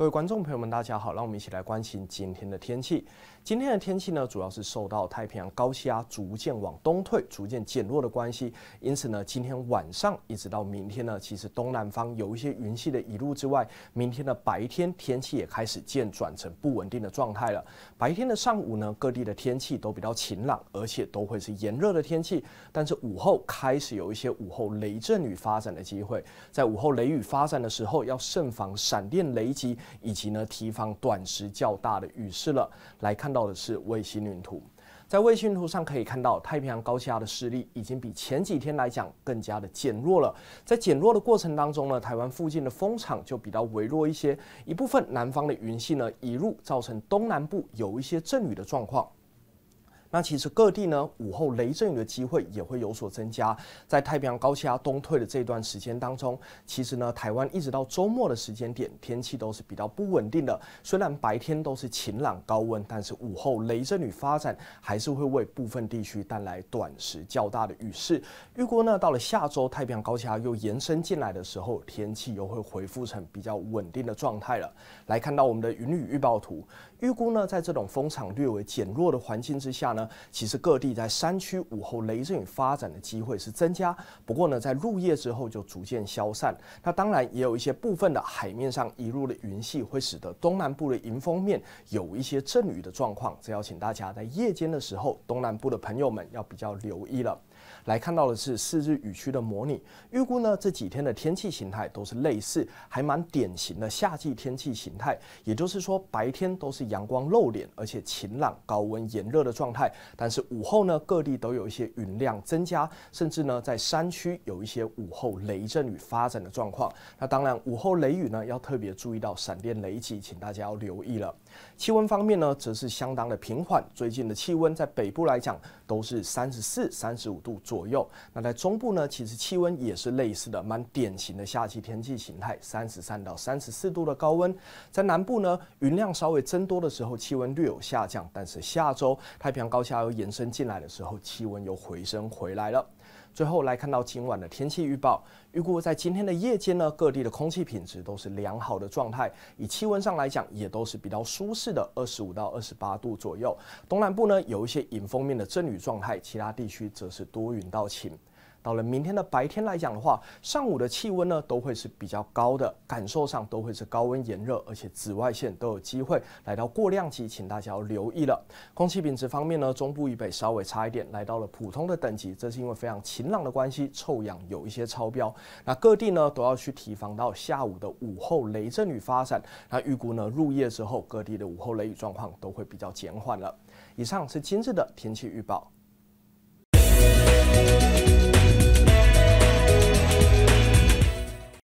各位观众朋友们，大家好，让我们一起来关心今天的天气。今天的天气呢，主要是受到太平洋高气压逐渐往东退、逐渐减弱的关系，因此呢，今天晚上一直到明天呢，其实东南方有一些云系的移路之外，明天的白天天气也开始渐转成不稳定的状态了。白天的上午呢，各地的天气都比较晴朗，而且都会是炎热的天气，但是午后开始有一些午后雷阵雨发展的机会。在午后雷雨发展的时候，要慎防闪电雷击。以及呢，提防短时较大的雨势了。来看到的是卫星云图，在卫星图上可以看到，太平洋高气压的势力已经比前几天来讲更加的减弱了。在减弱的过程当中呢，台湾附近的风场就比较微弱一些，一部分南方的云系呢移入，造成东南部有一些阵雨的状况。那其实各地呢，午后雷阵雨的机会也会有所增加。在太平洋高气压东退的这段时间当中，其实呢，台湾一直到周末的时间点，天气都是比较不稳定的。虽然白天都是晴朗高温，但是午后雷阵雨发展还是会为部分地区带来短时较大的雨势。预估呢，到了下周太平洋高气压又延伸进来的时候，天气又会恢复成比较稳定的状态了。来看到我们的云雨预报图，预估呢，在这种风场略微减弱的环境之下呢。其实各地在山区午后雷阵雨发展的机会是增加，不过呢，在入夜之后就逐渐消散。那当然也有一些部分的海面上移入的云系，会使得东南部的迎风面有一些阵雨的状况。这要请大家在夜间的时候，东南部的朋友们要比较留意了。来看到的是四日雨区的模拟预估呢，这几天的天气形态都是类似，还蛮典型的夏季天气形态。也就是说，白天都是阳光露脸，而且晴朗、高温、炎热的状态。但是午后呢，各地都有一些云量增加，甚至呢，在山区有一些午后雷阵雨发展的状况。那当然，午后雷雨呢，要特别注意到闪电雷击，请大家要留意了。气温方面呢，则是相当的平缓。最近的气温在北部来讲，都是三十四、三十五度。左右。那在中部呢，其实气温也是类似的，蛮典型的夏季天气形态，三十三到三十四度的高温。在南部呢，云量稍微增多的时候，气温略有下降，但是下周太平洋高下压又延伸进来的时候，气温又回升回来了。最后来看到今晚的天气预报，预估在今天的夜间呢，各地的空气品质都是良好的状态，以气温上来讲，也都是比较舒适的，二十五到二十八度左右。东南部呢有一些迎风面的阵雨状态，其他地区则是多云到晴。到了明天的白天来讲的话，上午的气温呢都会是比较高的，感受上都会是高温炎热，而且紫外线都有机会来到过量级，请大家要留意了。空气品质方面呢，中部以北稍微差一点，来到了普通的等级，这是因为非常晴朗的关系，臭氧有一些超标。那各地呢都要去提防到下午的午后雷阵雨发展。那预估呢入夜之后，各地的午后雷雨状况都会比较减缓了。以上是今日的天气预报。